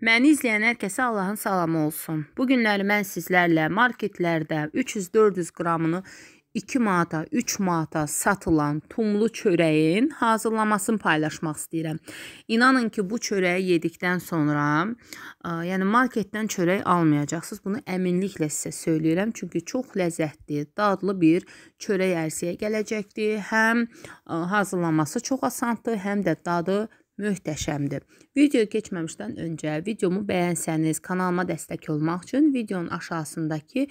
Məni izləyən hər kəsə Allahın salamı olsun. Bu günləri mən sizlərlə marketlərdə 300-400 qramını 2 manata, 3 manata satılan tumlu çörəyin hazırlamasını paylaşmaq istəyirəm. İnanın ki, bu çörəyi yedikdən sonra, ə, yəni marketdən çörək almayacaqsınız. Bunu əminliklə sizə söyləyirəm, çünki çox ləzzətli, dadlı bir çörək ərsiyə gələcəkdir. Həm ə, hazırlaması çox asandır, həm də dadı möhtəşəmdir. Video keçməmişdən öncə videomu bəyənsəniz, kanalıma dəstək olmaq üçün videonun aşağısındakı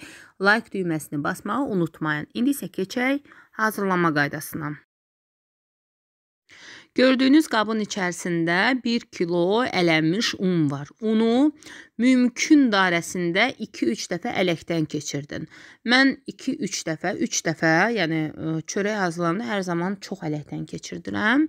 like düyməsini basmağı unutmayın. İndi isə keçək hazırlanma qaydasına. Gördüyünüz qabın içərisində 1 kilo ələnmiş un var. Unu mümkün dairəsində 2-3 dəfə ələkdən keçirdin. Mən 2-3 dəfə, 3 dəfə, yəni e, çörək hazırlananda hər zaman çox ələkdən keçirdirəm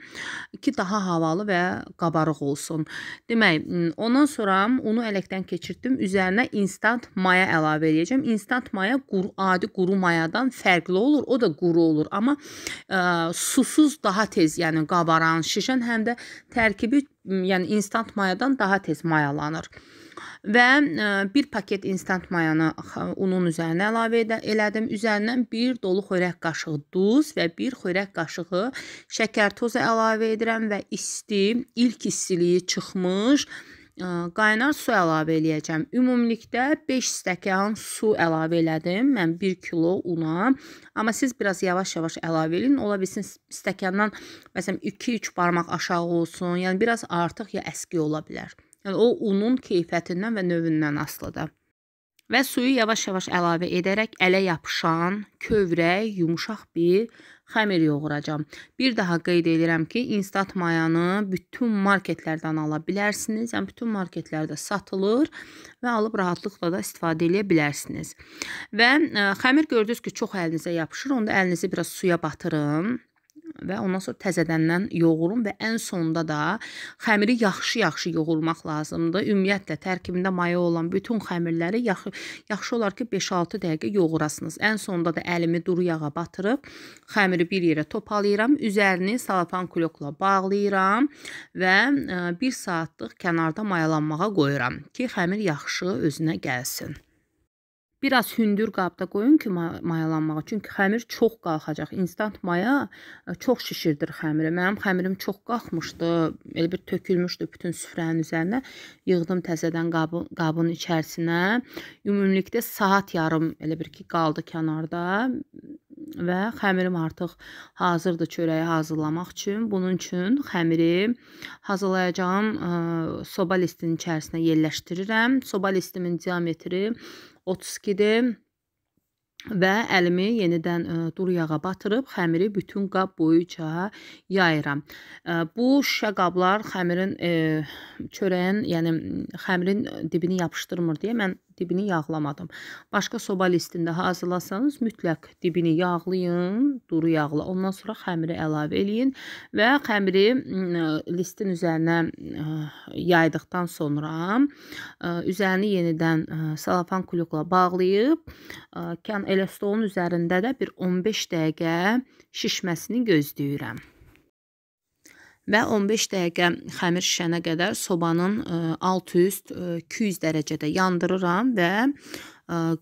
ki, daha havalı və qabarıq olsun. Demək, ondan sonra unu ələkdən keçirtdim. Üzərinə instant maya əlavə edəcəm. Instant maya quru, adi quru mayadan fərqli olur. O da quru olur, amma ə, e, susuz daha tez, yəni qabaran mayanın şişən həm də tərkibi, yəni instant mayadan daha tez mayalanır. Və ə, e, bir paket instant mayanı unun üzərinə əlavə elədim. Üzərindən bir dolu xörək qaşığı duz və bir xörək qaşığı şəkər tozu əlavə edirəm və isti, ilk istiliyi çıxmış qaynar su əlavə eləyəcəm. Ümumilikdə 5 stəkan su əlavə elədim. Mən 1 kilo una. Amma siz biraz yavaş-yavaş əlavə eləyin. Ola bilsin stəkandan məsələn 2-3 barmaq aşağı olsun. Yəni biraz artıq ya əski ola bilər. Yəni o unun keyfiyyətindən və növündən asılıdır və suyu yavaş-yavaş əlavə edərək ələ yapışan, kövrək, yumşaq bir xəmir yoğuracam. Bir daha qeyd edirəm ki, instant mayanı bütün marketlərdən ala bilərsiniz. Yəni bütün marketlərdə satılır və alıb rahatlıqla da istifadə edə bilərsiniz. Və ə, e, xəmir gördünüz ki, çox əlinizə yapışır. Onda əlinizi biraz suya batırın və ondan sonra təzədəndən yoğurun və ən sonda da xəmiri yaxşı-yaxşı yoğurmaq lazımdır. Ümumiyyətlə tərkibində maya olan bütün xəmirləri yaxşı, yaxşı olar ki 5-6 dəqiqə yoğurasınız. Ən sonda da əlimi duru yağa batırıb xəmiri bir yerə topalayıram, üzerini salafan klokla bağlayıram və 1 e, saatlıq kənarda mayalanmağa qoyuram ki, xəmir yaxşı özünə gəlsin. Biraz hündür qabda qoyun ki, may mayalanmağa. Çünki xəmir çox qalxacaq. İnstant maya e, çox şişirdir xəmiri. Mənim xəmirim çox qalxmışdı. Elə bir tökülmüşdü bütün süfrənin üzərinə. Yığdım təzədən qabı, qabın içərisinə. Ümumilikdə saat yarım elə bir ki, qaldı kənarda və xəmirim artıq hazırdır çörəyi hazırlamaq üçün. Bunun üçün xəmiri hazırlayacağım ə, soba listinin içərisinə yerləşdirirəm. Soba listimin diametri 32-dir və əlimi yenidən duru yağa batırıb xəmiri bütün qab boyuca yayıram. Bu şüşə qablar xəmirin çörəyin, yəni xəmirin dibini yapışdırmır deyə mən dibini yağlamadım. Başqa soba listində hazırlasanız mütləq dibini yağlayın, duru yağla. Ondan sonra xəmiri əlavə eləyin və xəmiri listin üzərinə yaydıqdan sonra üzərini yenidən salafan klukla bağlayıb kən elə stolun üzərində də bir 15 dəqiqə şişməsini gözləyirəm və 15 dəqiqə xəmir şişənə qədər sobanın e, alt-üst 200 e, dərəcədə yandırıram və e,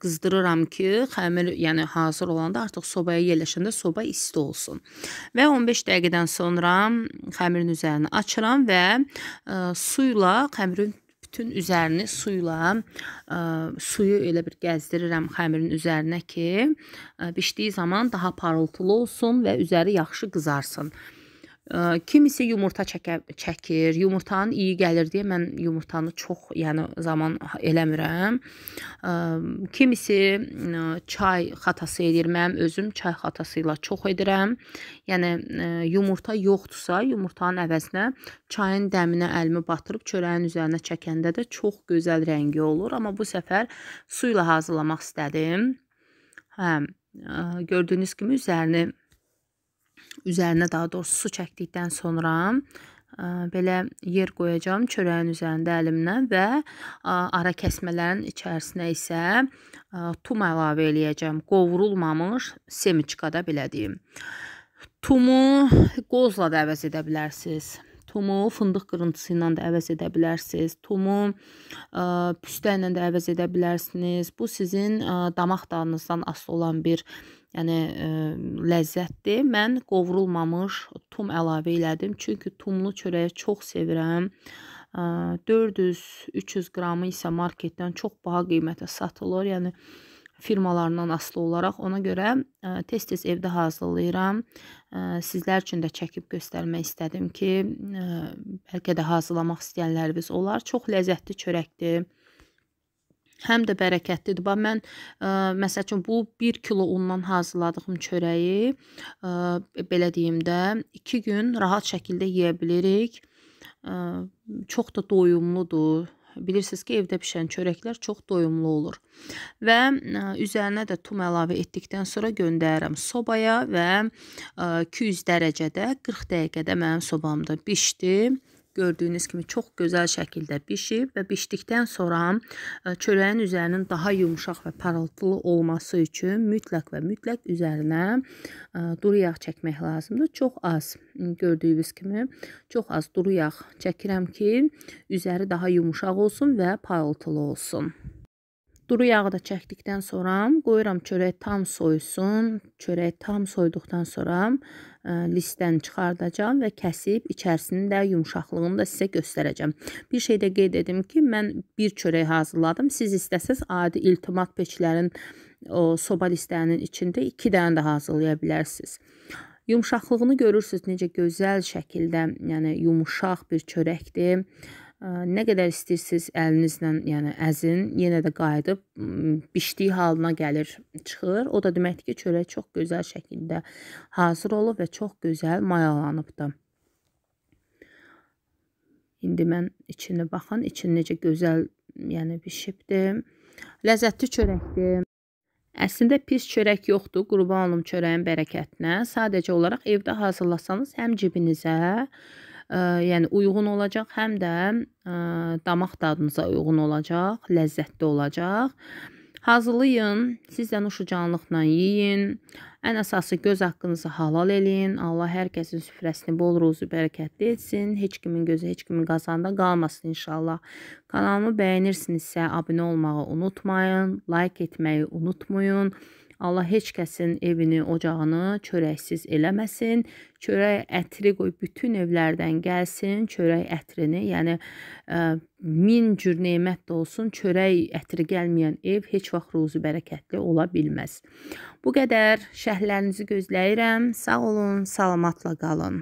qızdırıram ki, xəmir, yəni hazır olanda artıq sobaya yerləşəndə soba isti olsun. Və 15 dəqiqədən sonra xəmirin üzərini açıram və su ilə xəmirin bütün üzərini suyla ə, e, suyu elə bir gəzdirirəm xəmirin üzərinə ki, ə, e, bişdiyi zaman daha parıltılı olsun və üzəri yaxşı qızarsın. Kimisi yumurta çəkə, çəkir, yumurtanın iyi gəlir deyə mən yumurtanı çox, yəni zaman eləmirəm. Kimisi çay xatası edir. Mənim özüm çay xatası ilə çox edirəm. Yəni yumurta yoxdursa, yumurtanın əvəzinə çayın dəminə əlimi batırıb çörəyin üzərinə çəkəndə də çox gözəl rəngi olur, amma bu səfər su ilə hazırlamaq istədim. Hə, gördüyünüz kimi üzərini üzərinə daha doğrusu su çəkdikdən sonra e, belə yer qoyacam çörəyin üzərində əlimlə və e, ara kəsmələrin içərisinə isə e, tum əlavə eləyəcəm. Qovrulmamış semiçkada belə deyim. Tumu qozla da əvəz edə bilərsiniz. Tomu fındıq qırıntısı ilə də əvəz edə bilərsiniz. Tomu ə, püstə ilə də əvəz edə bilərsiniz. Bu sizin ə, damaq dadınızdan asılı olan bir yəni ə, ləzzətdir. Mən qovrulmamış tum əlavə elədim, çünki tumlu çörəyi çox sevirəm. 400-300 qramı isə marketdən çox baha qiymətə satılır. Yəni firmalarından asılı olaraq. Ona görə e, tez-tez evdə hazırlayıram. E, sizlər üçün də çəkib göstərmək istədim ki, e, bəlkə də hazırlamaq istəyənləriniz olar. Çox ləzzətli çörəkdir həm də bərəkətlidir. Bax mən ə, məsəl üçün bu 1 kilo undan hazırladığım çörəyi ə, belə deyim də 2 gün rahat şəkildə yeyə bilirik. Ə, çox da doyumludur bilirsiniz ki, evdə bişən çörəklər çox doyumlu olur. Və e, üzərinə də tum əlavə etdikdən sonra göndərirəm sobaya və 200 e, dərəcədə 40 dəqiqədə mənim sobamda bişdi. Gördüyünüz kimi çox gözəl şəkildə bişib və bişdikdən sonra e, çörəyin üzərinin daha yumşaq və parıltılı olması üçün mütləq və mütləq üzərinə e, duru yağ çəkmək lazımdır. Çox az gördüyünüz kimi çox az duru yağ çəkirəm ki, üzəri daha yumşaq olsun və parıltılı olsun. Duru yağı da çəkdikdən sonra qoyuram çörək tam soyusun. Çörək tam soyduqdan sonra listdən çıxardacağam və kəsib içərisinin də yumşaqlığını da sizə göstərəcəm. Bir şey də qeyd edim ki, mən bir çörək hazırladım. Siz istəsəz adi iltimat peçlərin o soba listənin içində 2 dənə də hazırlaya bilərsiniz. Yumşaqlığını görürsüz necə gözəl şəkildə, yəni yumşaq bir çörəkdir. Nə qədər istəyirsiniz əlinizlə, yəni əzin, yenə də qayıdıb bişdiyi halına gəlir, çıxır. O da deməkdir ki, çörək çox gözəl şəkildə hazır olub və çox gözəl mayalanıbdır. İndi mən içinə baxın, içi necə gözəl, yəni bişibdir. Ləzzətli çörəkdir. Əslində pis çörək yoxdur, qurban olum çörəyin bərəkətinə. Sadəcə olaraq evdə hazırlasanız həm cibinizə, həm yəni uyğun olacaq, həm də damaq dadınıza uyğun olacaq, ləzzətli olacaq. Hazırlayın, siz də nuşucanlıqla yeyin. Ən əsası göz haqqınızı halal eləyin. Allah hər kəsin süfrəsini bol ruzu bərəkətli etsin. Heç kimin gözü heç kimin qazanda qalmasın inşallah. Kanalımı bəyənirsinizsə abunə olmağı unutmayın, like etməyi unutmayın. Allah heç kəsin evini, ocağını çörəksiz eləməsin. Çörək ətri qoy bütün evlərdən gəlsin. Çörək ətrini, yəni ə, min cür nemət də olsun, çörək ətri gəlməyən ev heç vaxt ruzu bərəkətli ola bilməz. Bu qədər şərhlərinizi gözləyirəm. Sağ olun, salamatla qalın.